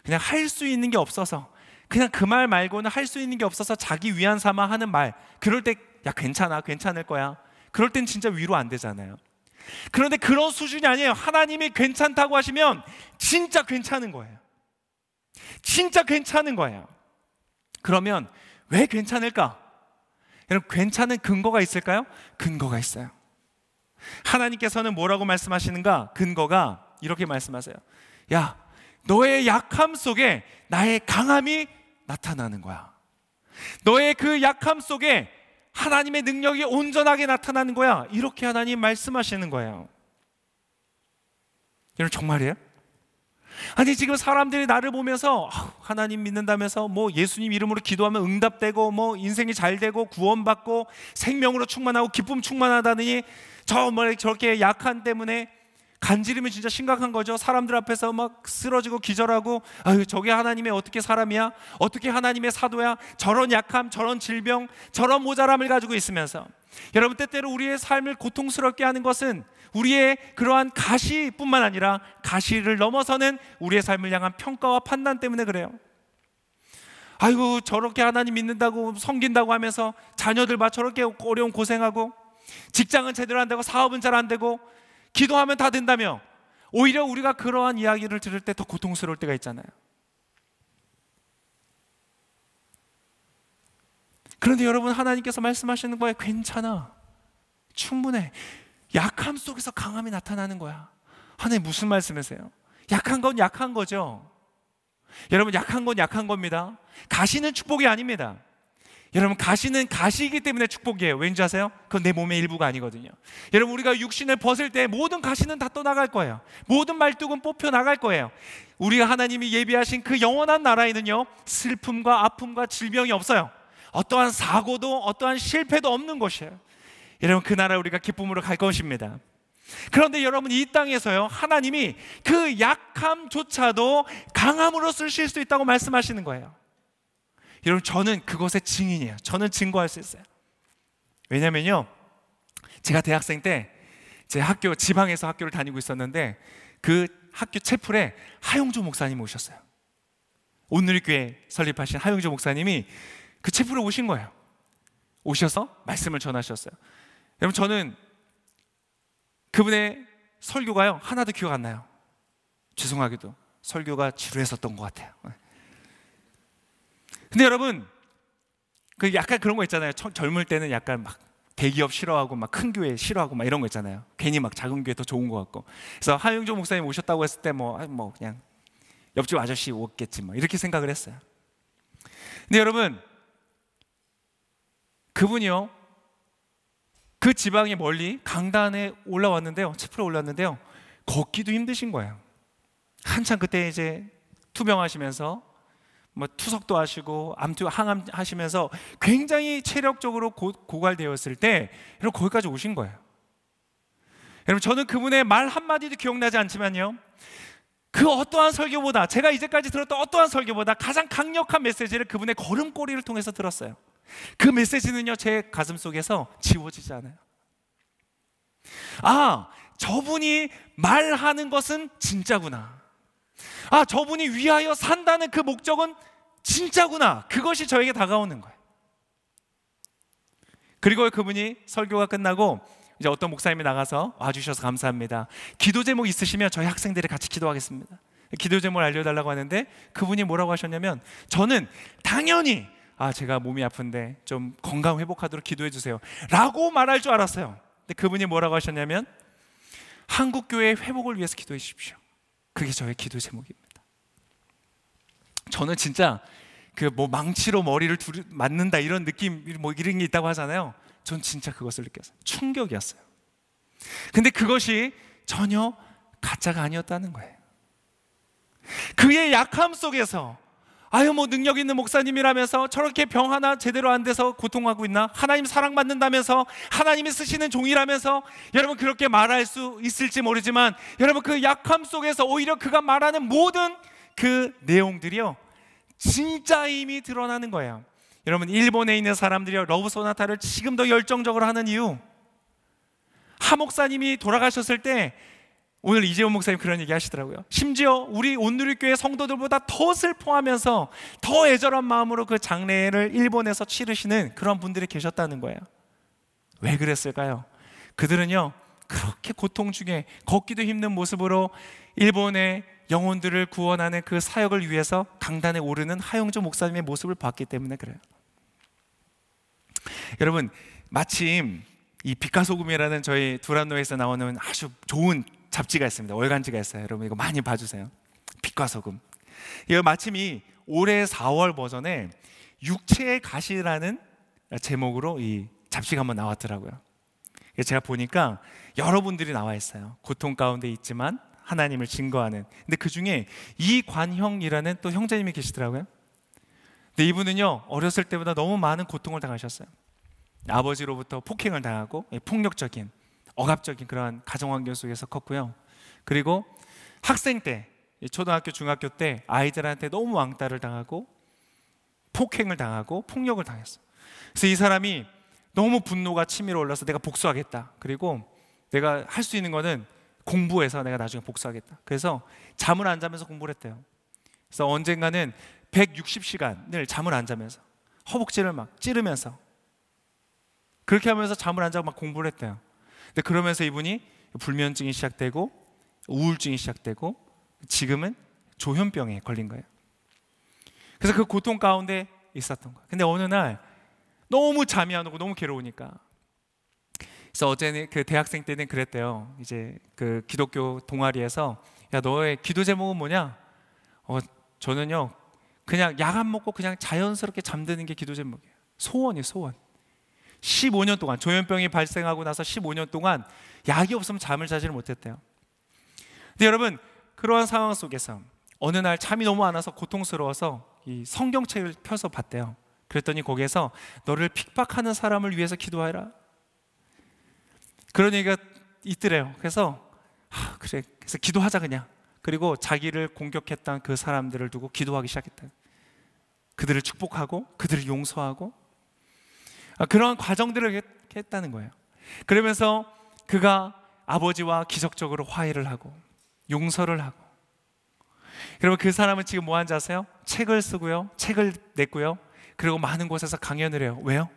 [SPEAKER 1] 그냥 할 수 있는 게 없어서 그냥 그 말 말고는 할 수 있는 게 없어서 자기 위안 삼아 하는 말 그럴 때 야 괜찮아 괜찮을 거야 그럴 땐 진짜 위로 안 되잖아요 그런데 그런 수준이 아니에요 하나님이 괜찮다고 하시면 진짜 괜찮은 거예요 진짜 괜찮은 거예요 그러면 왜 괜찮을까? 여러분 괜찮은 근거가 있을까요? 근거가 있어요 하나님께서는 뭐라고 말씀하시는가? 근거가 이렇게 말씀하세요 야 너의 약함 속에 나의 강함이 나타나는 거야. 너의 그 약함 속에 하나님의 능력이 온전하게 나타나는 거야. 이렇게 하나님 말씀하시는 거예요. 여러분 정말이에요? 아니 지금 사람들이 나를 보면서 하나님 믿는다면서 뭐 예수님 이름으로 기도하면 응답되고 뭐 인생이 잘 되고 구원받고 생명으로 충만하고 기쁨 충만하다느니 저뭐 저렇게 약한 때문에 간지림이 진짜 심각한 거죠. 사람들 앞에서 막 쓰러지고 기절하고 아유 저게 하나님의 어떻게 사람이야? 어떻게 하나님의 사도야? 저런 약함, 저런 질병, 저런 모자람을 가지고 있으면서 여러분 때때로 우리의 삶을 고통스럽게 하는 것은 우리의 그러한 가시뿐만 아니라 가시를 넘어서는 우리의 삶을 향한 평가와 판단 때문에 그래요. 아이고 저렇게 하나님 믿는다고 섬긴다고 하면서 자녀들 봐 저렇게 어려운 고생하고 직장은 제대로 안 되고 사업은 잘 안 되고 기도하면 다 된다며 오히려 우리가 그러한 이야기를 들을 때 더 고통스러울 때가 있잖아요. 그런데 여러분 하나님께서 말씀하시는 거에 괜찮아. 충분해. 약함 속에서 강함이 나타나는 거야. 하나님 무슨 말씀이세요? 약한 건 약한 거죠. 여러분 약한 건 약한 겁니다. 가시는 축복이 아닙니다. 여러분 가시는 가시이기 때문에 축복이에요. 왠지 아세요? 그건 내 몸의 일부가 아니거든요. 여러분 우리가 육신을 벗을 때 모든 가시는 다 떠나갈 거예요. 모든 말뚝은 뽑혀 나갈 거예요. 우리가 하나님이 예비하신 그 영원한 나라에는요. 슬픔과 아픔과 질병이 없어요. 어떠한 사고도 어떠한 실패도 없는 곳이에요. 여러분 그 나라 우리가 기쁨으로 갈 것입니다. 그런데 여러분 이 땅에서요 하나님이 그 약함조차도 강함으로 쓰실 수 있다고 말씀하시는 거예요. 여러분 저는 그것의 증인이에요. 저는 증거할 수 있어요. 왜냐면요. 제가 대학생 때 제 학교 지방에서 학교를 다니고 있었는데 그 학교 채플에 하용조 목사님 오셨어요. 오늘 교회 설립하신 하용조 목사님이 그 채플에 오신 거예요. 오셔서 말씀을 전하셨어요. 여러분 저는 그분의 설교가요 하나도 기억 안 나요. 죄송하게도 설교가 지루했었던 것 같아요. 근데 여러분 그 약간 그런 거 있잖아요. 젊을 때는 약간 막 대기업 싫어하고 막 큰 교회 싫어하고 막 이런 거 있잖아요. 괜히 막 작은 교회 더 좋은 것 같고. 그래서 하영조 목사님 오셨다고 했을 때뭐뭐 아, 뭐 그냥 옆집 아저씨 오겠지 뭐 이렇게 생각을 했어요. 근데 여러분 그분이요 그 지방에 멀리 강단에 올라왔는데요 체플에 올랐는데요 걷기도 힘드신 거예요. 한참 그때 이제 투병하시면서 뭐 투석도 하시고 암투 항암 하시면서 굉장히 체력적으로 고, 고갈되었을 때 여러분 거기까지 오신 거예요. 여러분 저는 그분의 말 한마디도 기억나지 않지만요. 그 어떠한 설교보다 제가 이제까지 들었던 어떠한 설교보다 가장 강력한 메시지를 그분의 걸음걸이를 통해서 들었어요. 그 메시지는요 제 가슴 속에서 지워지지 않아요. 아 저분이 말하는 것은 진짜구나. 아, 저분이 위하여 산다는 그 목적은 진짜구나. 그것이 저에게 다가오는 거예요. 그리고 그분이 설교가 끝나고 이제 어떤 목사님이 나가서 와주셔서 감사합니다. 기도 제목 있으시면 저희 학생들이 같이 기도하겠습니다. 기도 제목을 알려달라고 하는데 그분이 뭐라고 하셨냐면 저는 당연히 아 제가 몸이 아픈데 좀 건강 회복하도록 기도해 주세요 라고 말할 줄 알았어요 근데 그분이 뭐라고 하셨냐면 한국교회 회복을 위해서 기도해 주십시오 그게 저의 기도 제목입니다. 저는 진짜 그 뭐 망치로 머리를 두르, 맞는다 이런 느낌 뭐 이런 게 있다고 하잖아요. 전 진짜 그것을 느꼈어요. 충격이었어요. 근데 그것이 전혀 가짜가 아니었다는 거예요. 그의 약함 속에서 아유 뭐 능력 있는 목사님이라면서 저렇게 병 하나 제대로 안 돼서 고통하고 있나? 하나님 사랑받는다면서 하나님이 쓰시는 종이라면서 여러분 그렇게 말할 수 있을지 모르지만 여러분 그 약함 속에서 오히려 그가 말하는 모든 그 내용들이요 진짜 힘이 드러나는 거예요. 여러분 일본에 있는 사람들이요 러브 소나타를 지금도 열정적으로 하는 이유 하 목사님이 돌아가셨을 때 오늘 이재호 목사님 그런 얘기 하시더라고요. 심지어 우리 온누리교회 성도들보다 더 슬퍼하면서 더 애절한 마음으로 그 장례를 일본에서 치르시는 그런 분들이 계셨다는 거예요. 왜 그랬을까요? 그들은요, 그렇게 고통 중에 걷기도 힘든 모습으로 일본의 영혼들을 구원하는 그 사역을 위해서 강단에 오르는 하영조 목사님의 모습을 봤기 때문에 그래요. 여러분, 마침 이 빛과 소금이라는 저희 두란노에서 나오는 아주 좋은 잡지가 있습니다. 월간지가 있어요. 여러분 이거 많이 봐주세요. 빛과 소금. 이거 마침이 올해 4월 버전에 육체의 가시라는 제목으로 이 잡지가 한번 나왔더라고요. 제가 보니까 여러분들이 나와 있어요. 고통 가운데 있지만 하나님을 증거하는. 근데 그 중에 이관형이라는 또 형제님이 계시더라고요. 근데 이분은요 어렸을 때보다 너무 많은 고통을 당하셨어요. 아버지로부터 폭행을 당하고 예, 폭력적인 억압적인 그러한 가정 환경 속에서 컸고요. 그리고 학생 때 초등학교 중학교 때 아이들한테 너무 왕따를 당하고 폭행을 당하고 폭력을 당했어. 그래서 이 사람이 너무 분노가 치밀어 올라서 내가 복수하겠다. 그리고 내가 할 수 있는 거는 공부해서 내가 나중에 복수하겠다. 그래서 잠을 안 자면서 공부를 했대요. 그래서 언젠가는 160시간을 잠을 안 자면서 허벅지를 막 찌르면서 그렇게 하면서 잠을 안 자고 막 공부를 했대요. 근데 그러면서 이분이 불면증이 시작되고 우울증이 시작되고 지금은 조현병에 걸린 거예요. 그래서 그 고통 가운데 있었던 거예요. 근데 어느 날 너무 잠이 안 오고 너무 괴로우니까 그래서 어제는 그 대학생 때는 그랬대요. 이제 그 기독교 동아리에서 야 너의 기도 제목은 뭐냐? 어 저는요 그냥 약 안 먹고 그냥 자연스럽게 잠드는 게 기도 제목이에요. 소원이 소원. 15년 동안 조현병이 발생하고 나서 15년 동안 약이 없으면 잠을 자지를 못했대요. 근데 여러분 그러한 상황 속에서 어느 날 잠이 너무 안 와서 고통스러워서 이 성경책을 펴서 봤대요. 그랬더니 거기에서 너를 핍박하는 사람을 위해서 기도하라. 그런 얘기가 있더래요. 그래서 아, 그래. 그래서 기도하자 그냥. 그리고 자기를 공격했던 그 사람들을 두고 기도하기 시작했다. 그들을 축복하고 그들을 용서하고 아, 그런 과정들을 했다는 거예요. 그러면서 그가 아버지와 기적적으로 화해를 하고 용서를 하고 그러면 그 사람은 지금 뭐하는세요 책을 쓰고요. 책을 냈고요. 그리고 많은 곳에서 강연을 해요. 왜요?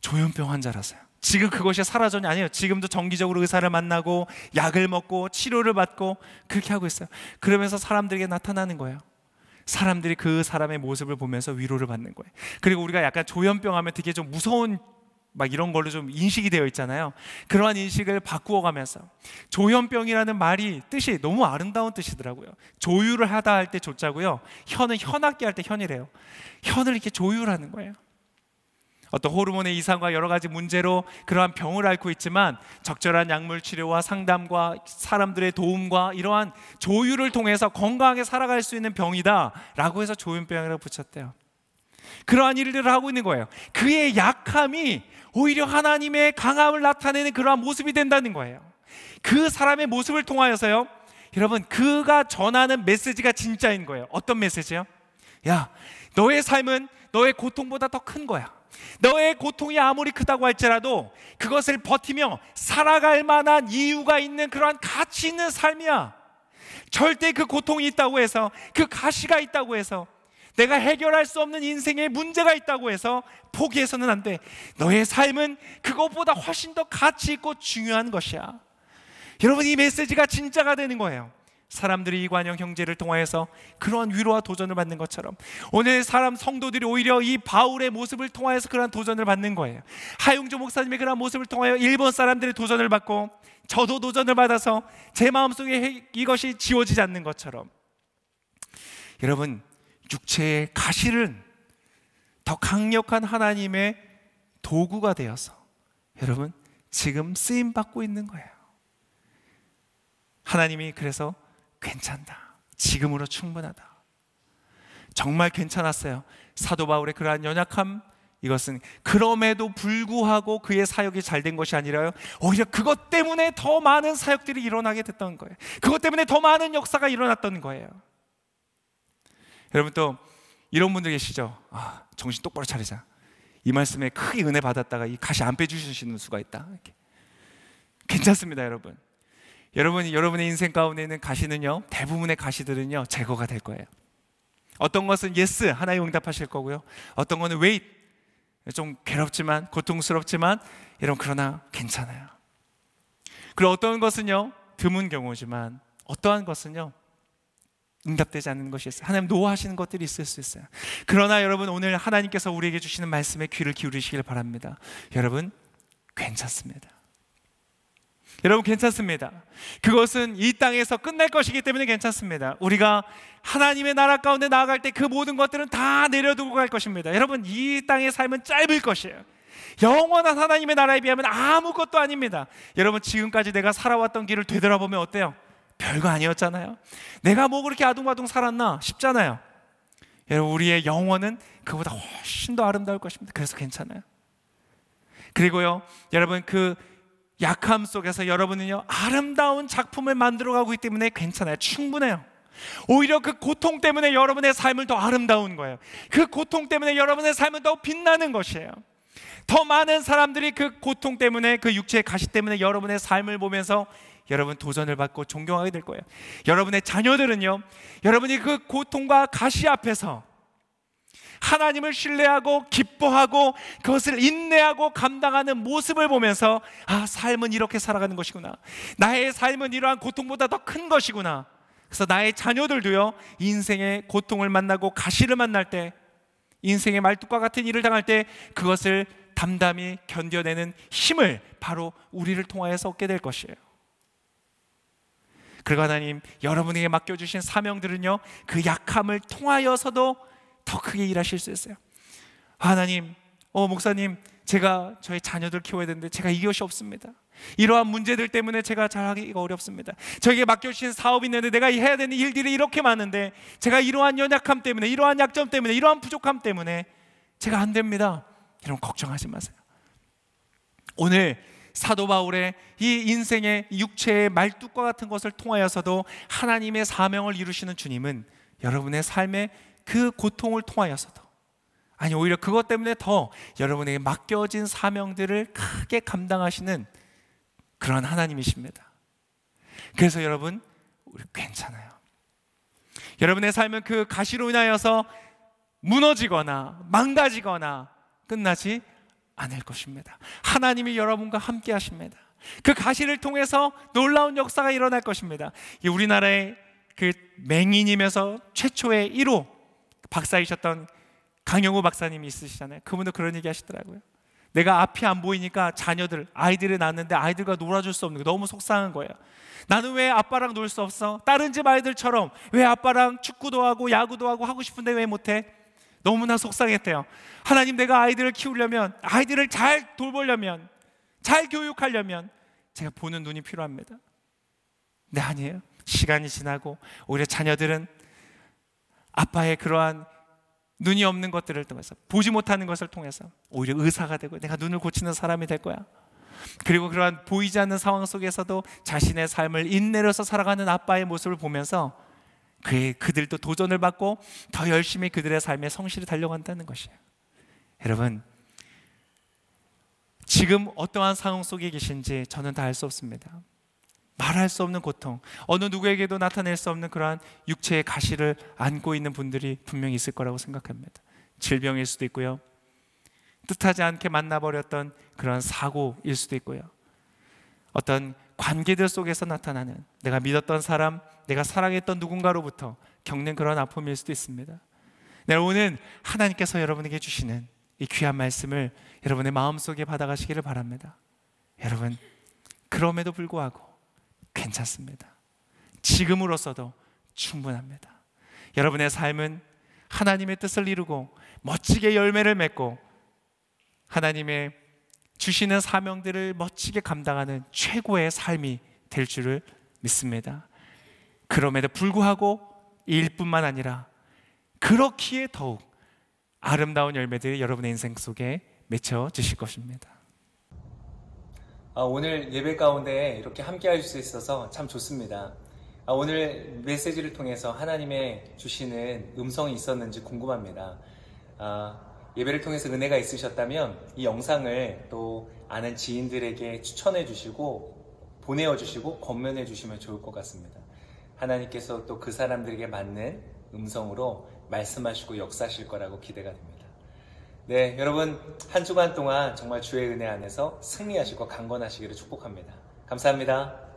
[SPEAKER 1] 조현병 환자라서요. 지금 그것이 사라졌이 아니에요. 지금도 정기적으로 의사를 만나고 약을 먹고 치료를 받고 그렇게 하고 있어요. 그러면서 사람들에게 나타나는 거예요. 사람들이 그 사람의 모습을 보면서 위로를 받는 거예요. 그리고 우리가 약간 조현병 하면 되게 좀 무서운 막 이런 걸로 좀 인식이 되어 있잖아요. 그러한 인식을 바꾸어 가면서 조현병이라는 말이 뜻이 너무 아름다운 뜻이더라고요. 조율을 하다 할 때 조자고요. 현은 현악기 할 때 현이래요. 현을 이렇게 조율하는 거예요. 어떤 호르몬의 이상과 여러 가지 문제로 그러한 병을 앓고 있지만 적절한 약물 치료와 상담과 사람들의 도움과 이러한 조율을 통해서 건강하게 살아갈 수 있는 병이다라고 해서 조윤병이라고 붙였대요. 그러한 일들을 하고 있는 거예요. 그의 약함이 오히려 하나님의 강함을 나타내는 그러한 모습이 된다는 거예요. 그 사람의 모습을 통하여서요. 여러분, 그가 전하는 메시지가 진짜인 거예요. 어떤 메시지요? 야, 너의 삶은 너의 고통보다 더 큰 거야. 너의 고통이 아무리 크다고 할지라도 그것을 버티며 살아갈 만한 이유가 있는 그러한 가치 있는 삶이야. 절대 그 고통이 있다고 해서 그 가시가 있다고 해서 내가 해결할 수 없는 인생의 문제가 있다고 해서 포기해서는 안 돼. 너의 삶은 그것보다 훨씬 더 가치 있고 중요한 것이야. 여러분 이 메시지가 진짜가 되는 거예요. 사람들이 이관영 형제를 통하여서 그러한 위로와 도전을 받는 것처럼 오늘 사람 성도들이 오히려 이 바울의 모습을 통하여서 그러한 도전을 받는 거예요. 하용조 목사님의 그러한 모습을 통하여 일본 사람들의 도전을 받고 저도 도전을 받아서 제 마음속에 이것이 지워지지 않는 것처럼 여러분 육체의 가시는 더 강력한 하나님의 도구가 되어서 여러분 지금 쓰임 받고 있는 거예요. 하나님이 그래서 괜찮다. 지금으로 충분하다. 정말 괜찮았어요. 사도 바울의 그러한 연약함 이것은 그럼에도 불구하고 그의 사역이 잘 된 것이 아니라요. 오히려 그것 때문에 더 많은 사역들이 일어나게 됐던 거예요. 그것 때문에 더 많은 역사가 일어났던 거예요. 여러분 또 이런 분들 계시죠? 아, 정신 똑바로 차리자. 이 말씀에 크게 은혜 받았다가 이 가시 안 빼주시는 수가 있다. 이렇게. 괜찮습니다, 여러분. 여러분 여러분의 인생 가운데 있는 가시는요 대부분의 가시들은요 제거가 될 거예요. 어떤 것은 예스 yes, 하나님 응답하실 거고요. 어떤 거는 웨이트 좀 괴롭지만 고통스럽지만 여러 그러나 괜찮아요. 그리고 어떤 것은요 드문 경우지만 어떠한 것은요 응답되지 않는 것이 있어요. 하나님 노하시는 것들이 있을 수 있어요. 그러나 여러분 오늘 하나님께서 우리에게 주시는 말씀에 귀를 기울이시길 바랍니다. 여러분 괜찮습니다. 여러분 괜찮습니다. 그것은 이 땅에서 끝날 것이기 때문에 괜찮습니다. 우리가 하나님의 나라 가운데 나아갈 때 그 모든 것들은 다 내려두고 갈 것입니다. 여러분 이 땅의 삶은 짧을 것이에요. 영원한 하나님의 나라에 비하면 아무것도 아닙니다. 여러분 지금까지 내가 살아왔던 길을 되돌아보면 어때요? 별거 아니었잖아요. 내가 뭐 그렇게 아둥바둥 살았나 싶잖아요. 여러분 우리의 영원은 그보다 훨씬 더 아름다울 것입니다. 그래서 괜찮아요. 그리고요, 여러분 그 약함 속에서 여러분은요, 아름다운 작품을 만들어 가고 있기 때문에 괜찮아요. 충분해요. 오히려 그 고통 때문에 여러분의 삶을 더 아름다운 거예요. 그 고통 때문에 여러분의 삶은 더 빛나는 것이에요. 더 많은 사람들이 그 고통 때문에 그 육체의 가시 때문에 여러분의 삶을 보면서 여러분 도전을 받고 존경하게 될 거예요. 여러분의 자녀들은요, 여러분이 그 고통과 가시 앞에서 하나님을 신뢰하고 기뻐하고 그것을 인내하고 감당하는 모습을 보면서 아, 삶은 이렇게 살아가는 것이구나. 나의 삶은 이러한 고통보다 더 큰 것이구나. 그래서 나의 자녀들도요, 인생의 고통을 만나고 가시를 만날 때, 인생의 말뚝과 같은 일을 당할 때 그것을 담담히 견뎌내는 힘을 바로 우리를 통하여서 얻게 될 것이에요. 그리고 하나님 여러분에게 맡겨주신 사명들은요 그 약함을 통하여서도 더 크게 일하실 수 있어요. 하나님, 어, 목사님, 제가 저의 자녀들 키워야 되는데 제가 이것이 없습니다. 이러한 문제들 때문에 제가 잘하기가 어렵습니다. 저에게 맡겨주신 사업이 있는데 내가 해야 되는 일들이 이렇게 많은데 제가 이러한 연약함 때문에 이러한 약점 때문에 이러한 부족함 때문에 제가 안 됩니다. 여러 걱정하지 마세요. 오늘 사도 바울의 이 인생의 육체의 말뚝과 같은 것을 통하여서도 하나님의 사명을 이루시는 주님은 여러분의 삶의 그 고통을 통하여서도 아니 오히려 그것 때문에 더 여러분에게 맡겨진 사명들을 크게 감당하시는 그런 하나님이십니다. 그래서 여러분 우리 괜찮아요. 여러분의 삶은 그 가시로 인하여서 무너지거나 망가지거나 끝나지 않을 것입니다. 하나님이 여러분과 함께 하십니다. 그 가시를 통해서 놀라운 역사가 일어날 것입니다. 우리나라의 그맹인이면서 최초의 1호 박사이셨던 강영우 박사님이 있으시잖아요. 그분도 그런 얘기 하시더라고요. 내가 앞이 안 보이니까 자녀들, 아이들을 낳는데 아이들과 놀아줄 수 없는 게 너무 속상한 거예요. 나는 왜 아빠랑 놀 수 없어? 다른 집 아이들처럼 왜 아빠랑 축구도 하고 야구도 하고 하고 싶은데 왜 못해? 너무나 속상했대요. 하나님 내가 아이들을 키우려면 아이들을 잘 돌보려면 잘 교육하려면 제가 보는 눈이 필요합니다. 네 아니에요. 시간이 지나고 오히려 자녀들은 아빠의 그러한 눈이 없는 것들을 통해서 보지 못하는 것을 통해서 오히려 의사가 되고 내가 눈을 고치는 사람이 될 거야. 그리고 그러한 보이지 않는 상황 속에서도 자신의 삶을 인내로서 살아가는 아빠의 모습을 보면서 그 그들도 도전을 받고 더 열심히 그들의 삶에 성실히 달려간다는 것이에요. 여러분 지금 어떠한 상황 속에 계신지 저는 다 알 수 없습니다. 말할 수 없는 고통, 어느 누구에게도 나타낼 수 없는 그러한 육체의 가시를 안고 있는 분들이 분명히 있을 거라고 생각합니다. 질병일 수도 있고요. 뜻하지 않게 만나버렸던 그런 사고일 수도 있고요. 어떤 관계들 속에서 나타나는 내가 믿었던 사람, 내가 사랑했던 누군가로부터 겪는 그런 아픔일 수도 있습니다. 네, 오늘 하나님께서 여러분에게 주시는 이 귀한 말씀을 여러분의 마음속에 받아가시기를 바랍니다. 여러분, 그럼에도 불구하고 괜찮습니다. 지금으로서도 충분합니다. 여러분의 삶은 하나님의 뜻을 이루고 멋지게 열매를 맺고 하나님의 주시는 사명들을 멋지게 감당하는 최고의 삶이 될 줄을 믿습니다. 그럼에도 불구하고 일뿐만 아니라 그렇기에 더욱 아름다운 열매들이 여러분의 인생 속에 맺혀지실 것입니다. 아, 오늘 예배 가운데 이렇게 함께 할 수 있어서 참 좋습니다. 아, 오늘 메시지를 통해서 하나님의 주시는 음성이 있었는지 궁금합니다. 아, 예배를 통해서 은혜가 있으셨다면 이 영상을 또 아는 지인들에게 추천해 주시고 보내어 주시고 권면해 주시면 좋을 것 같습니다. 하나님께서 또 그 사람들에게 맞는 음성으로 말씀하시고 역사하실 거라고 기대가 됩니다. 네, 여러분 한 주간 동안 정말 주의 은혜 안에서 승리하시고 강건하시기를 축복합니다. 감사합니다.